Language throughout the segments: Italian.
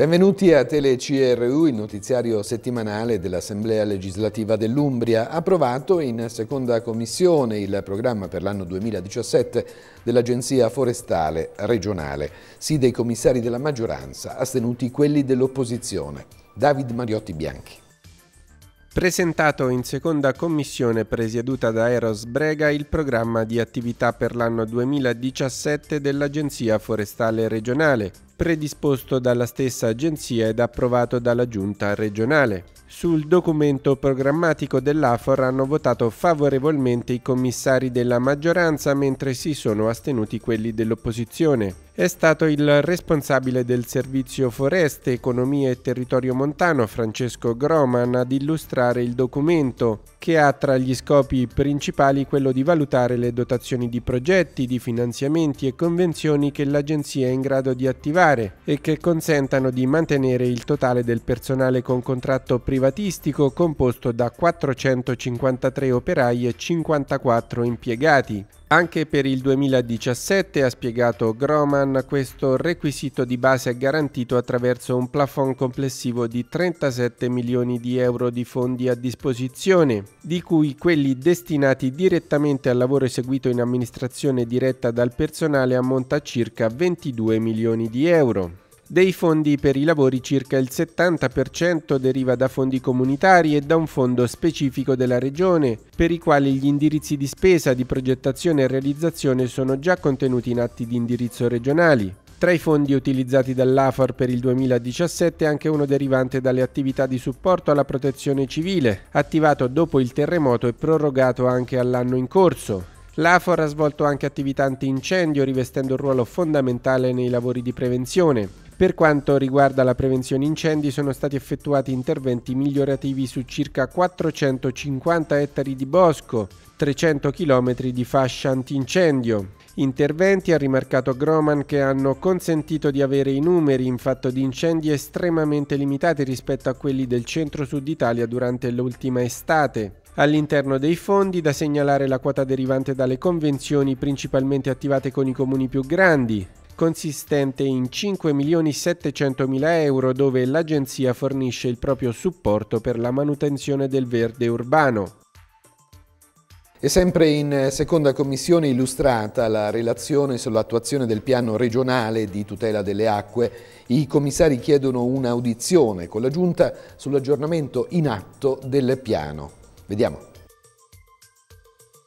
Benvenuti a TeleCRU, il notiziario settimanale dell'Assemblea legislativa dell'Umbria, approvato in seconda commissione il programma per l'anno 2017 dell'Agenzia Forestale Regionale, sì dei commissari della maggioranza, astenuti quelli dell'opposizione. David Mariotti Bianchi. Presentato in seconda commissione presieduta da Eros Brega il programma di attività per l'anno 2017 dell'Agenzia Forestale Regionale, predisposto dalla stessa agenzia ed approvato dalla giunta regionale. Sul documento programmatico dell'AFOR hanno votato favorevolmente i commissari della maggioranza mentre si sono astenuti quelli dell'opposizione è stato il responsabile del servizio Foreste, Economia e Territorio Montano, Francesco Groman, ad illustrare il documento, che ha tra gli scopi principali quello di valutare le dotazioni di progetti, di finanziamenti e convenzioni che l'Agenzia è in grado di attivare e che consentano di mantenere il totale del personale con contratto privatistico composto da 453 operai e 54 impiegati, anche per il 2017, ha spiegato Groman, questo requisito di base è garantito attraverso un plafond complessivo di 37 milioni di euro di fondi a disposizione, di cui quelli destinati direttamente al lavoro eseguito in amministrazione diretta dal personale ammonta a circa 22 milioni di euro. Dei fondi per i lavori circa il 70% deriva da fondi comunitari e da un fondo specifico della regione, per i quali gli indirizzi di spesa di progettazione e realizzazione sono già contenuti in atti di indirizzo regionali. Tra i fondi utilizzati dall'AFOR per il 2017 anche uno derivante dalle attività di supporto alla protezione civile, attivato dopo il terremoto e prorogato anche all'anno in corso, L'AFOR ha svolto anche attività antincendio rivestendo un ruolo fondamentale nei lavori di prevenzione. Per quanto riguarda la prevenzione incendi sono stati effettuati interventi migliorativi su circa 450 ettari di bosco, 300 km di fascia antincendio. Interventi, ha rimarcato Groman, che hanno consentito di avere i numeri in fatto di incendi estremamente limitati rispetto a quelli del centro-sud Italia durante l'ultima estate. All'interno dei fondi da segnalare la quota derivante dalle convenzioni principalmente attivate con i comuni più grandi, consistente in 5.700.000 euro dove l'agenzia fornisce il proprio supporto per la manutenzione del verde urbano. E sempre in seconda commissione illustrata la relazione sull'attuazione del piano regionale di tutela delle acque, i commissari chiedono un'audizione con la Giunta sull'aggiornamento in atto del piano. Vediamo.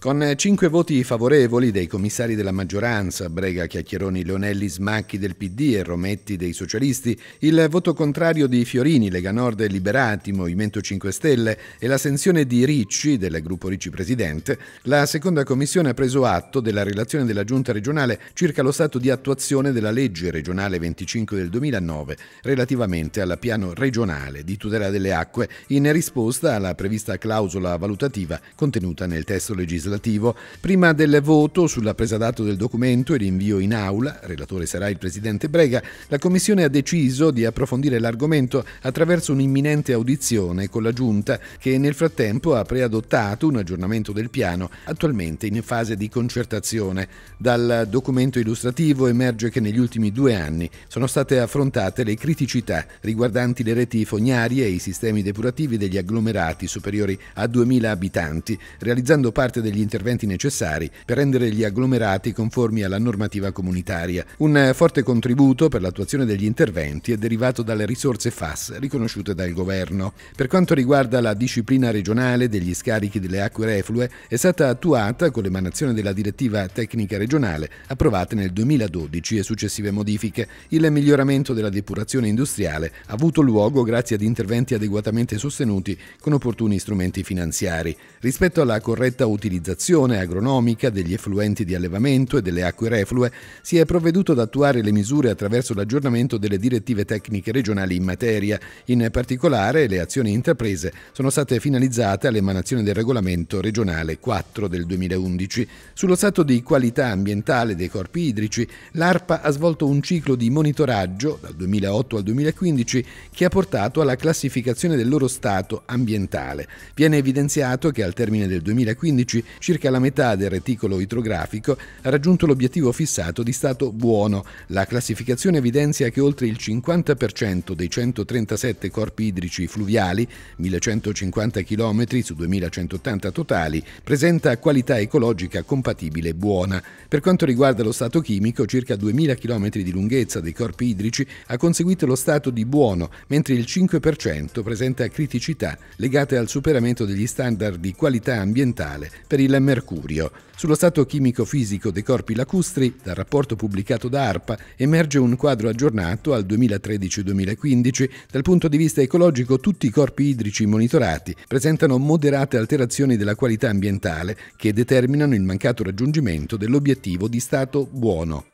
Con cinque voti favorevoli dei commissari della maggioranza, Brega, Chiacchieroni, Leonelli, Smacchi del PD e Rometti dei Socialisti, il voto contrario di Fiorini, Lega Nord e Liberati, Movimento 5 Stelle e l'assenzione di Ricci del gruppo Ricci Presidente, la seconda commissione ha preso atto della relazione della Giunta regionale circa lo stato di attuazione della legge regionale 25 del 2009 relativamente al piano regionale di tutela delle acque in risposta alla prevista clausola valutativa contenuta nel testo legislativo legislativo. Prima del voto sulla presa d'atto del documento e l'invio in aula, relatore sarà il presidente Brega, la Commissione ha deciso di approfondire l'argomento attraverso un'imminente audizione con la Giunta che nel frattempo ha preadottato un aggiornamento del piano attualmente in fase di concertazione. Dal documento illustrativo emerge che negli ultimi due anni sono state affrontate le criticità riguardanti le reti fognarie e i sistemi depurativi degli agglomerati superiori a 2.000 abitanti, realizzando parte degli gli interventi necessari per rendere gli agglomerati conformi alla normativa comunitaria. Un forte contributo per l'attuazione degli interventi è derivato dalle risorse FAS riconosciute dal governo. Per quanto riguarda la disciplina regionale degli scarichi delle acque reflue, è stata attuata con l'emanazione della direttiva tecnica regionale approvata nel 2012 e successive modifiche. Il miglioramento della depurazione industriale ha avuto luogo grazie ad interventi adeguatamente sostenuti con opportuni strumenti finanziari. Rispetto alla corretta utilizzazione valorizzazione agronomica degli effluenti di allevamento e delle acque reflue, si è provveduto ad attuare le misure attraverso l'aggiornamento delle direttive tecniche regionali in materia. In particolare, le azioni intraprese sono state finalizzate all'emanazione del regolamento regionale 4 del 2011. Sullo stato di qualità ambientale dei corpi idrici, l'ARPA ha svolto un ciclo di monitoraggio dal 2008 al 2015 che ha portato alla classificazione del loro stato ambientale. Viene evidenziato che al termine del 2015 Circa la metà del reticolo idrografico ha raggiunto l'obiettivo fissato di stato buono. La classificazione evidenzia che oltre il 50% dei 137 corpi idrici fluviali, 1150 km su 2180 totali, presenta qualità ecologica compatibile buona. Per quanto riguarda lo stato chimico, circa 2000 km di lunghezza dei corpi idrici ha conseguito lo stato di buono, mentre il 5% presenta criticità legate al superamento degli standard di qualità ambientale per il il mercurio. Sullo stato chimico-fisico dei corpi lacustri, dal rapporto pubblicato da ARPA, emerge un quadro aggiornato al 2013-2015. Dal punto di vista ecologico, tutti i corpi idrici monitorati presentano moderate alterazioni della qualità ambientale che determinano il mancato raggiungimento dell'obiettivo di stato buono.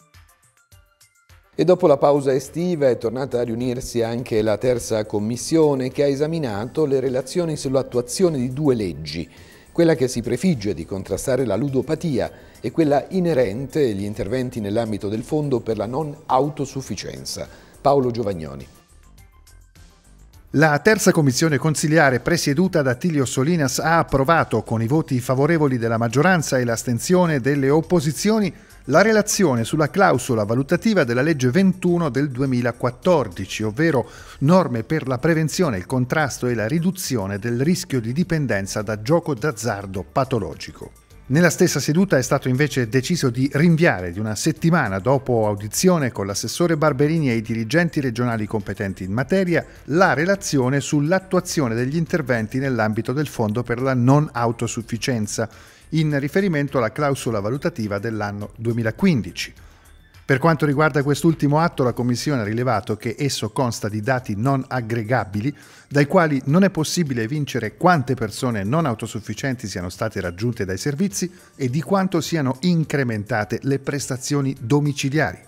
E dopo la pausa estiva è tornata a riunirsi anche la terza commissione che ha esaminato le relazioni sull'attuazione di due leggi quella che si prefigge di contrastare la ludopatia e quella inerente agli interventi nell'ambito del Fondo per la non autosufficienza. Paolo Giovagnoni. La terza commissione consiliare presieduta da Tilio Solinas ha approvato, con i voti favorevoli della maggioranza e l'astensione delle opposizioni, la relazione sulla clausola valutativa della legge 21 del 2014, ovvero norme per la prevenzione, il contrasto e la riduzione del rischio di dipendenza da gioco d'azzardo patologico. Nella stessa seduta è stato invece deciso di rinviare di una settimana dopo audizione con l'assessore Barberini e i dirigenti regionali competenti in materia la relazione sull'attuazione degli interventi nell'ambito del Fondo per la non autosufficienza in riferimento alla clausola valutativa dell'anno 2015. Per quanto riguarda quest'ultimo atto, la Commissione ha rilevato che esso consta di dati non aggregabili, dai quali non è possibile evincere quante persone non autosufficienti siano state raggiunte dai servizi e di quanto siano incrementate le prestazioni domiciliari.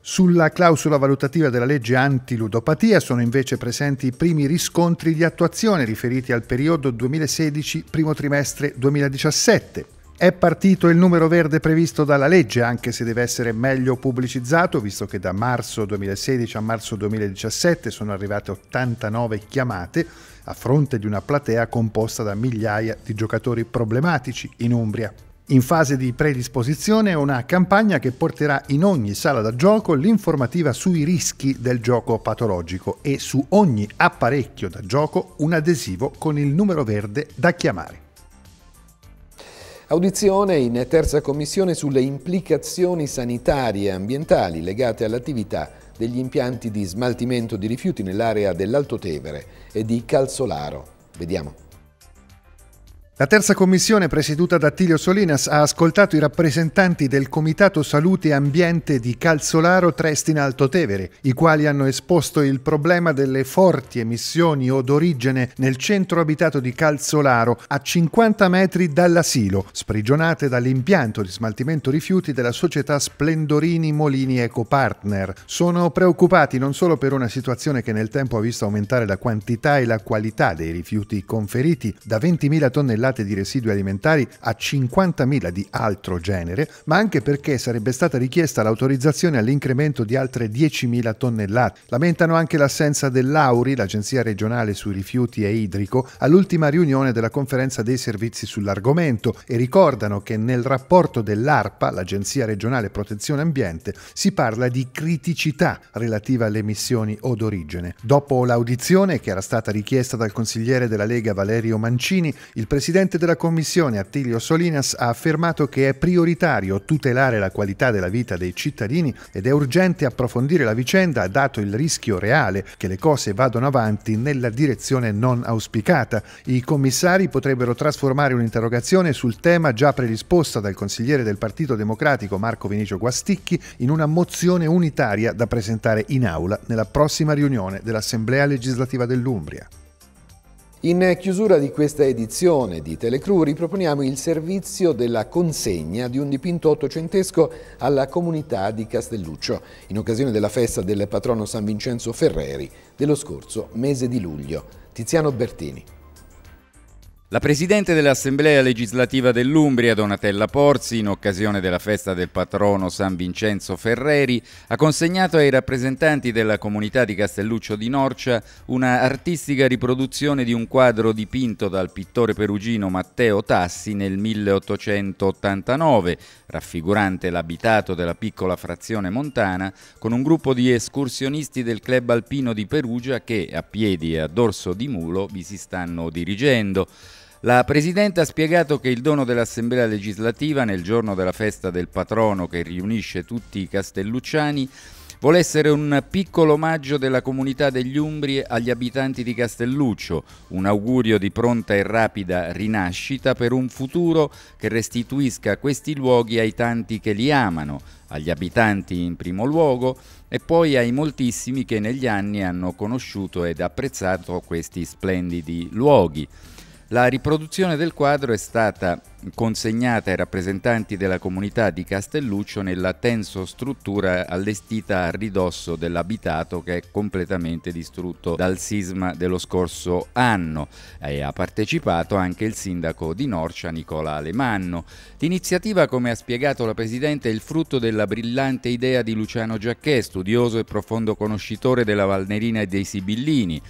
Sulla clausola valutativa della legge antiludopatia sono invece presenti i primi riscontri di attuazione riferiti al periodo 2016 primo trimestre 2017. È partito il numero verde previsto dalla legge, anche se deve essere meglio pubblicizzato, visto che da marzo 2016 a marzo 2017 sono arrivate 89 chiamate a fronte di una platea composta da migliaia di giocatori problematici in Umbria. In fase di predisposizione una campagna che porterà in ogni sala da gioco l'informativa sui rischi del gioco patologico e su ogni apparecchio da gioco un adesivo con il numero verde da chiamare. Audizione in terza commissione sulle implicazioni sanitarie e ambientali legate all'attività degli impianti di smaltimento di rifiuti nell'area dell'Alto Tevere e di Calzolaro. Vediamo. La terza commissione, presieduta da Tilio Solinas, ha ascoltato i rappresentanti del Comitato Salute e Ambiente di Calzolaro Tresti in Alto Tevere, i quali hanno esposto il problema delle forti emissioni odorigene nel centro abitato di Calzolaro, a 50 metri dall'asilo, sprigionate dall'impianto di smaltimento rifiuti della società Splendorini Molini Eco Partner. Sono preoccupati non solo per una situazione che nel tempo ha visto aumentare la quantità e la qualità dei rifiuti conferiti da 20.000 tonnellate tonnellate di residui alimentari a 50.000 di altro genere, ma anche perché sarebbe stata richiesta l'autorizzazione all'incremento di altre 10.000 tonnellate. Lamentano anche l'assenza dell'Auri, l'Agenzia regionale sui rifiuti e idrico, all'ultima riunione della conferenza dei servizi sull'argomento e ricordano che nel rapporto dell'ARPA, l'Agenzia regionale protezione ambiente, si parla di criticità relativa alle emissioni odorigene. Dopo l'audizione che era stata richiesta dal consigliere della Lega Valerio Mancini, il presidente presidente della Commissione Attilio Solinas ha affermato che è prioritario tutelare la qualità della vita dei cittadini ed è urgente approfondire la vicenda dato il rischio reale che le cose vadano avanti nella direzione non auspicata. I commissari potrebbero trasformare un'interrogazione sul tema già predisposta dal consigliere del Partito Democratico Marco Vinicio Guasticchi in una mozione unitaria da presentare in aula nella prossima riunione dell'Assemblea legislativa dell'Umbria. In chiusura di questa edizione di Telecru riproponiamo il servizio della consegna di un dipinto ottocentesco alla comunità di Castelluccio in occasione della festa del patrono San Vincenzo Ferreri dello scorso mese di luglio. Tiziano Bertini. La Presidente dell'Assemblea legislativa dell'Umbria, Donatella Porzi, in occasione della festa del patrono San Vincenzo Ferreri, ha consegnato ai rappresentanti della comunità di Castelluccio di Norcia una artistica riproduzione di un quadro dipinto dal pittore perugino Matteo Tassi nel 1889, raffigurante l'abitato della piccola frazione montana, con un gruppo di escursionisti del club alpino di Perugia che, a piedi e a dorso di mulo, vi si stanno dirigendo. La Presidente ha spiegato che il dono dell'Assemblea legislativa nel giorno della festa del patrono che riunisce tutti i castellucciani vuole essere un piccolo omaggio della comunità degli Umbri agli abitanti di Castelluccio, un augurio di pronta e rapida rinascita per un futuro che restituisca questi luoghi ai tanti che li amano, agli abitanti in primo luogo e poi ai moltissimi che negli anni hanno conosciuto ed apprezzato questi splendidi luoghi. La riproduzione del quadro è stata consegnata ai rappresentanti della comunità di Castelluccio nella tenso struttura allestita a ridosso dell'abitato che è completamente distrutto dal sisma dello scorso anno e ha partecipato anche il sindaco di Norcia Nicola Alemanno. L'iniziativa, come ha spiegato la Presidente, è il frutto della brillante idea di Luciano Giacchè, studioso e profondo conoscitore della Valnerina e dei Sibillini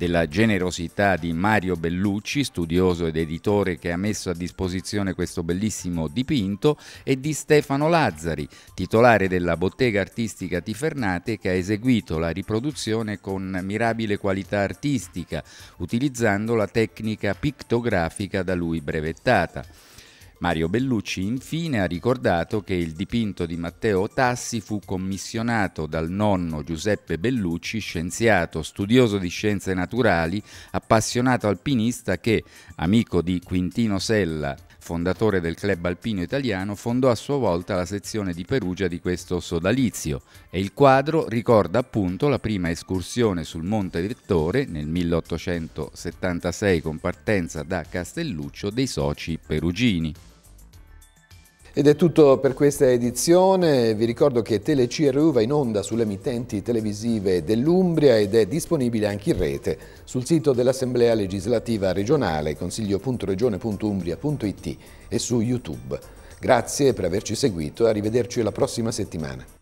della generosità di Mario Bellucci, studioso ed editore che ha messo a disposizione questo bellissimo dipinto, e di Stefano Lazzari, titolare della bottega artistica Tifernate, che ha eseguito la riproduzione con mirabile qualità artistica, utilizzando la tecnica pictografica da lui brevettata. Mario Bellucci infine ha ricordato che il dipinto di Matteo Tassi fu commissionato dal nonno Giuseppe Bellucci, scienziato, studioso di scienze naturali, appassionato alpinista che, amico di Quintino Sella, fondatore del club alpino italiano, fondò a sua volta la sezione di Perugia di questo sodalizio e il quadro ricorda appunto la prima escursione sul Monte Vettore nel 1876 con partenza da Castelluccio dei soci perugini. Ed è tutto per questa edizione, vi ricordo che TeleCRU va in onda sulle emittenti televisive dell'Umbria ed è disponibile anche in rete sul sito dell'Assemblea legislativa regionale consiglio.regione.umbria.it e su YouTube. Grazie per averci seguito e arrivederci la prossima settimana.